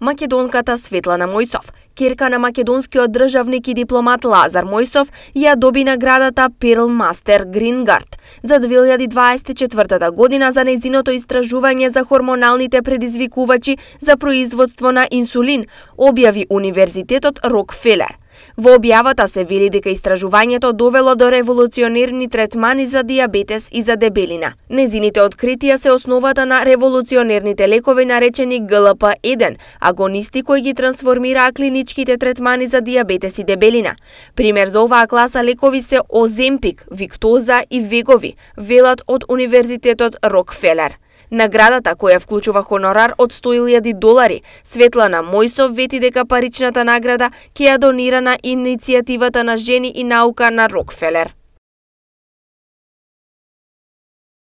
Македонката Светлана Мојцов, кирка на македонскиот државник и дипломат Лазар Мојсов, ја доби наградата Перл Мастер Грингард за 2024 година за незиното истражување за хормоналните предизвикувачи за производство на инсулин, објави Универзитетот Рокфелер. Во објавата се вели дека истражувањето довело до револуционерни третмани за диабетес и за дебелина. Незините откритија се основата на револуционерните лекови наречени ГЛП-1, агонисти кои ги трансформираа клиничките третмани за диабетес и дебелина. Пример за оваа класа лекови се Оземпик, Виктоза и Вегови, велат од Универзитетот Рокфелер. Наградата, која вклучува хонорар од 100.000 долари, Светлана Мојсов вети дека паричната награда ќе ја донира на иницијативата на жени и наука на Рокфелер.